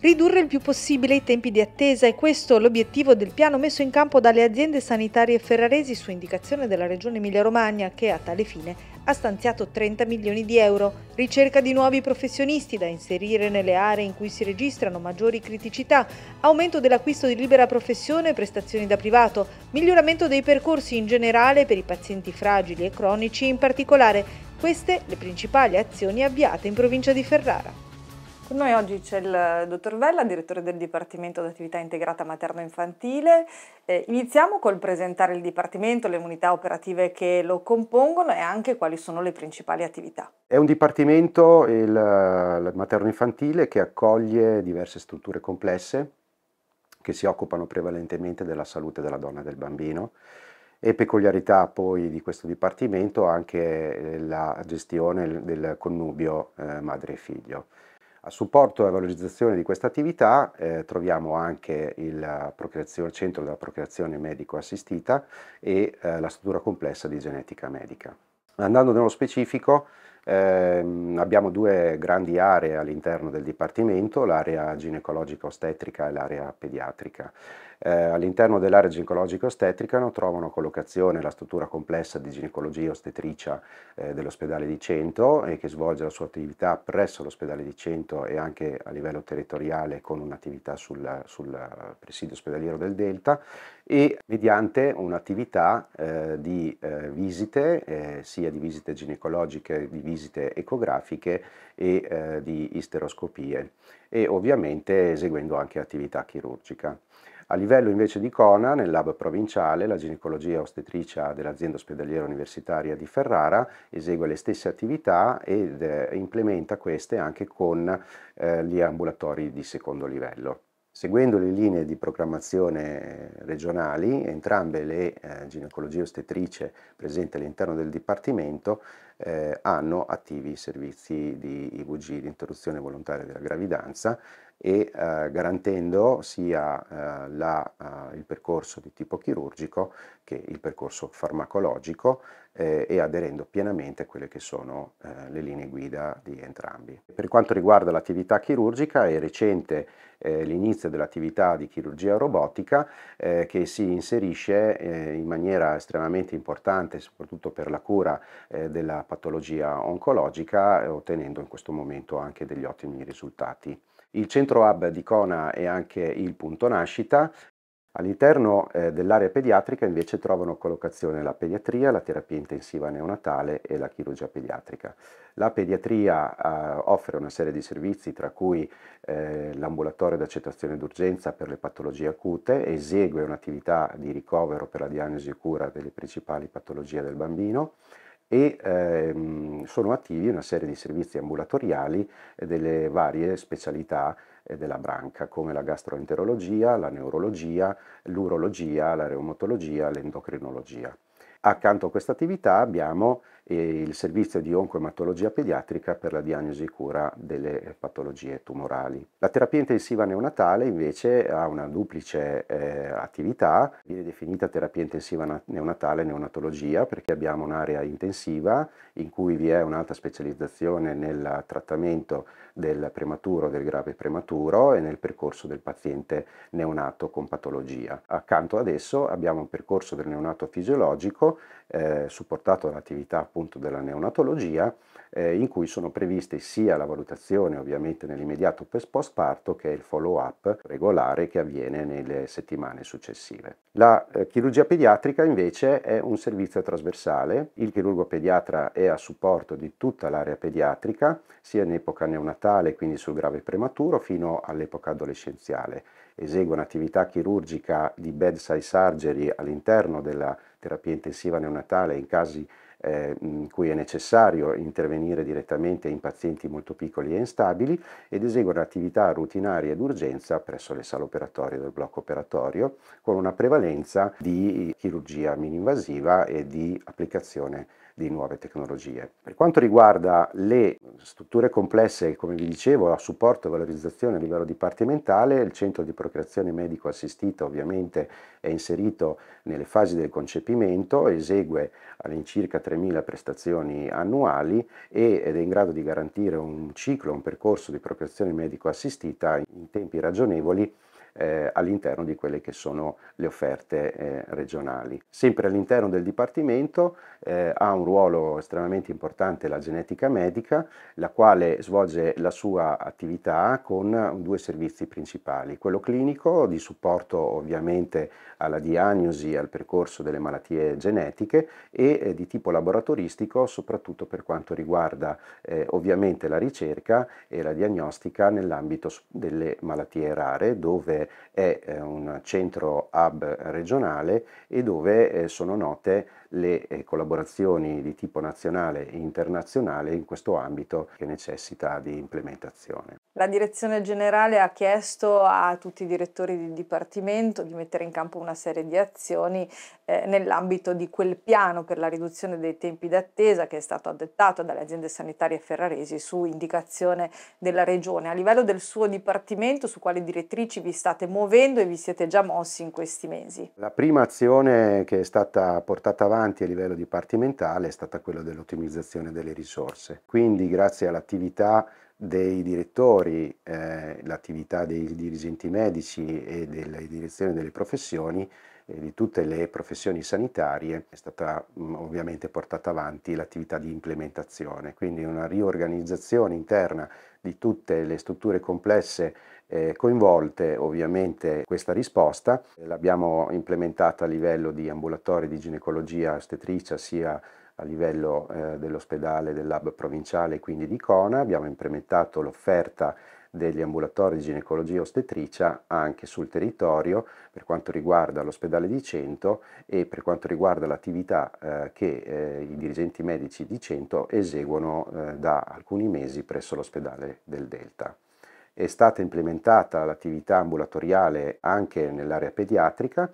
ridurre il più possibile i tempi di attesa è questo l'obiettivo del piano messo in campo dalle aziende sanitarie ferraresi su indicazione della Regione Emilia-Romagna che a tale fine ha stanziato 30 milioni di euro, ricerca di nuovi professionisti da inserire nelle aree in cui si registrano maggiori criticità, aumento dell'acquisto di libera professione e prestazioni da privato, miglioramento dei percorsi in generale per i pazienti fragili e cronici in particolare, queste le principali azioni avviate in provincia di Ferrara. Con noi oggi c'è il dottor Vella, direttore del Dipartimento d'attività integrata materno-infantile. Eh, iniziamo col presentare il Dipartimento, le unità operative che lo compongono e anche quali sono le principali attività. È un Dipartimento, il, il materno-infantile, che accoglie diverse strutture complesse che si occupano prevalentemente della salute della donna e del bambino e peculiarità poi di questo dipartimento anche la gestione del connubio eh, madre e figlio. A supporto e valorizzazione di questa attività eh, troviamo anche il eh, centro della procreazione medico assistita e eh, la struttura complessa di genetica medica. Andando nello specifico, eh, abbiamo due grandi aree all'interno del Dipartimento, l'area ginecologica ostetrica e l'area pediatrica. Eh, all'interno dell'area ginecologica ostetrica trovano collocazione la struttura complessa di ginecologia ostetricia eh, dell'ospedale di Cento che svolge la sua attività presso l'ospedale di Cento e anche a livello territoriale con un'attività sul, sul presidio ospedaliero del Delta e mediante un'attività eh, di eh, visite, eh, sia di visite ginecologiche, di visite ecografiche e eh, di isteroscopie e ovviamente eseguendo anche attività chirurgica. A livello invece di CONA, nel lab provinciale, la ginecologia ostetricia dell'azienda ospedaliera universitaria di Ferrara esegue le stesse attività ed eh, implementa queste anche con eh, gli ambulatori di secondo livello. Seguendo le linee di programmazione regionali, entrambe le eh, ginecologie ostetrice presenti all'interno del Dipartimento eh, hanno attivi i servizi di IVG, di interruzione volontaria della gravidanza, e eh, garantendo sia eh, la, eh, il percorso di tipo chirurgico che il percorso farmacologico eh, e aderendo pienamente a quelle che sono eh, le linee guida di entrambi. Per quanto riguarda l'attività chirurgica è recente eh, l'inizio dell'attività di chirurgia robotica eh, che si inserisce eh, in maniera estremamente importante soprattutto per la cura eh, della patologia oncologica ottenendo in questo momento anche degli ottimi risultati. Il centro hub di Cona è anche il punto nascita All'interno eh, dell'area pediatrica invece trovano collocazione la pediatria, la terapia intensiva neonatale e la chirurgia pediatrica. La pediatria eh, offre una serie di servizi tra cui eh, l'ambulatorio d'accettazione d'urgenza per le patologie acute, esegue un'attività di ricovero per la diagnosi e cura delle principali patologie del bambino, e ehm, sono attivi una serie di servizi ambulatoriali delle varie specialità eh, della branca come la gastroenterologia, la neurologia, l'urologia, la reumatologia, l'endocrinologia. Accanto a questa attività abbiamo il servizio di oncoematologia pediatrica per la diagnosi e cura delle patologie tumorali. La terapia intensiva neonatale invece ha una duplice eh, attività, viene definita terapia intensiva neonatale neonatologia perché abbiamo un'area intensiva in cui vi è un'alta specializzazione nel trattamento del prematuro, del grave prematuro e nel percorso del paziente neonato con patologia. Accanto ad esso abbiamo un percorso del neonato fisiologico eh, supportato dall'attività appunto della neonatologia eh, in cui sono previste sia la valutazione ovviamente nell'immediato postparto che il follow up regolare che avviene nelle settimane successive. La eh, chirurgia pediatrica invece è un servizio trasversale, il chirurgo pediatra è a supporto di tutta l'area pediatrica, sia in epoca neonatale, quindi sul grave prematuro, fino all'epoca adolescenziale. Esegue un'attività chirurgica di bedside surgery all'interno della terapia intensiva neonatale in casi eh, in cui è necessario intervenire direttamente in pazienti molto piccoli e instabili ed eseguono attività rutinarie d'urgenza presso le sale operatorie del blocco operatorio con una prevalenza di chirurgia mininvasiva e di applicazione di nuove tecnologie. Per quanto riguarda le strutture complesse, come vi dicevo, a supporto e valorizzazione a livello dipartimentale, il centro di procreazione medico assistita ovviamente è inserito nelle fasi del concepimento, esegue all'incirca 3.000 prestazioni annuali ed è in grado di garantire un ciclo, un percorso di procreazione medico assistita in tempi ragionevoli eh, all'interno di quelle che sono le offerte eh, regionali. Sempre all'interno del Dipartimento eh, ha un ruolo estremamente importante la genetica medica, la quale svolge la sua attività con due servizi principali, quello clinico di supporto ovviamente alla diagnosi, e al percorso delle malattie genetiche e eh, di tipo laboratoristico soprattutto per quanto riguarda eh, ovviamente la ricerca e la diagnostica nell'ambito delle malattie rare dove è eh, un centro hub regionale e dove eh, sono note le eh, collaborazioni di tipo nazionale e internazionale in questo ambito che necessita di implementazione. La direzione generale ha chiesto a tutti i direttori di dipartimento di mettere in campo una serie di azioni eh, nell'ambito di quel piano per la riduzione dei tempi d'attesa che è stato adottato dalle aziende sanitarie ferraresi su indicazione della regione. A livello del suo dipartimento su quali direttrici vi state muovendo e vi siete già mossi in questi mesi? La prima azione che è stata portata avanti avanti a livello dipartimentale è stata quella dell'ottimizzazione delle risorse. Quindi grazie all'attività dei direttori, eh, l'attività dei dirigenti medici e delle direzioni delle professioni, di tutte le professioni sanitarie è stata mm, ovviamente portata avanti l'attività di implementazione, quindi una riorganizzazione interna di tutte le strutture complesse eh, coinvolte ovviamente questa risposta. Eh, l'abbiamo implementata a livello di ambulatori di ginecologia ostetricia sia a livello eh, dell'ospedale del lab provinciale quindi di Cona, abbiamo implementato l'offerta degli ambulatori di ginecologia ostetricia anche sul territorio per quanto riguarda l'ospedale di Cento e per quanto riguarda l'attività eh, che eh, i dirigenti medici di Cento eseguono eh, da alcuni mesi presso l'ospedale del Delta. È stata implementata l'attività ambulatoriale anche nell'area pediatrica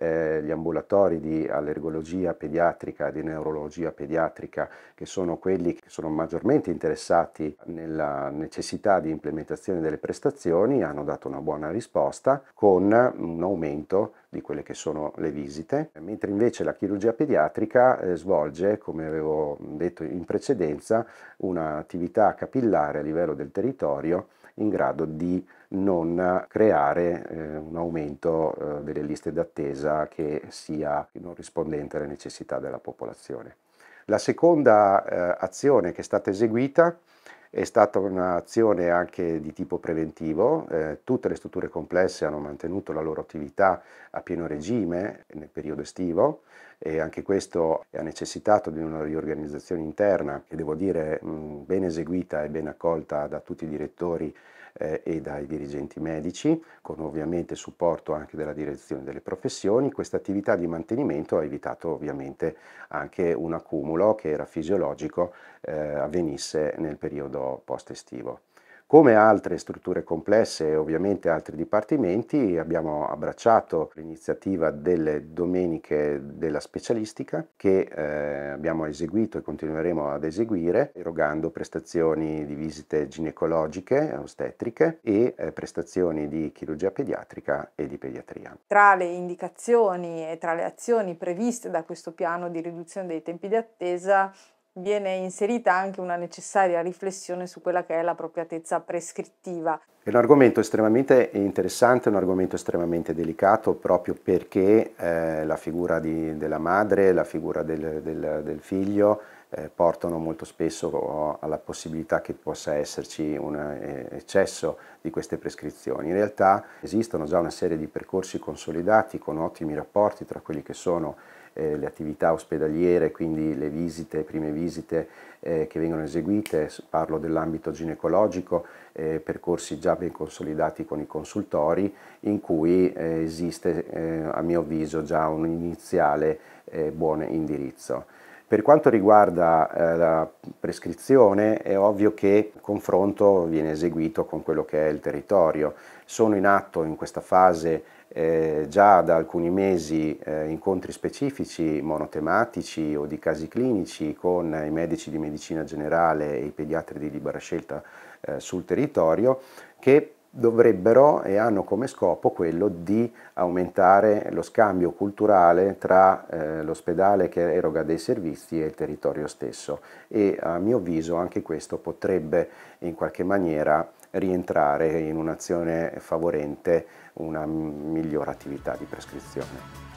eh, gli ambulatori di allergologia pediatrica, di neurologia pediatrica, che sono quelli che sono maggiormente interessati nella necessità di implementazione delle prestazioni, hanno dato una buona risposta con un aumento di quelle che sono le visite, mentre invece la chirurgia pediatrica eh, svolge, come avevo detto in precedenza, un'attività capillare a livello del territorio in grado di non creare eh, un aumento eh, delle liste d'attesa che sia non rispondente alle necessità della popolazione. La seconda eh, azione che è stata eseguita è stata un'azione anche di tipo preventivo, eh, tutte le strutture complesse hanno mantenuto la loro attività a pieno regime nel periodo estivo, e anche questo ha necessitato di una riorganizzazione interna che devo dire ben eseguita e ben accolta da tutti i direttori eh, e dai dirigenti medici, con ovviamente supporto anche della direzione delle professioni. Questa attività di mantenimento ha evitato ovviamente anche un accumulo che era fisiologico eh, avvenisse nel periodo post estivo. Come altre strutture complesse e ovviamente altri dipartimenti abbiamo abbracciato l'iniziativa delle domeniche della specialistica che eh, abbiamo eseguito e continueremo ad eseguire erogando prestazioni di visite ginecologiche, ostetriche e eh, prestazioni di chirurgia pediatrica e di pediatria. Tra le indicazioni e tra le azioni previste da questo piano di riduzione dei tempi di attesa viene inserita anche una necessaria riflessione su quella che è l'appropriatezza prescrittiva. È un argomento estremamente interessante, un argomento estremamente delicato proprio perché eh, la figura di, della madre, la figura del, del, del figlio, eh, portano molto spesso alla possibilità che possa esserci un eh, eccesso di queste prescrizioni. In realtà esistono già una serie di percorsi consolidati con ottimi rapporti tra quelli che sono eh, le attività ospedaliere, quindi le visite, prime visite eh, che vengono eseguite, parlo dell'ambito ginecologico, eh, percorsi già ben consolidati con i consultori in cui eh, esiste a mio avviso già un iniziale buon indirizzo. Per quanto riguarda eh, la prescrizione è ovvio che il confronto viene eseguito con quello che è il territorio. Sono in atto in questa fase eh, già da alcuni mesi eh, incontri specifici monotematici o di casi clinici con i medici di medicina generale e i pediatri di libera scelta eh, sul territorio che dovrebbero e hanno come scopo quello di aumentare lo scambio culturale tra eh, l'ospedale che eroga dei servizi e il territorio stesso e a mio avviso anche questo potrebbe in qualche maniera rientrare in un'azione favorente una migliore attività di prescrizione.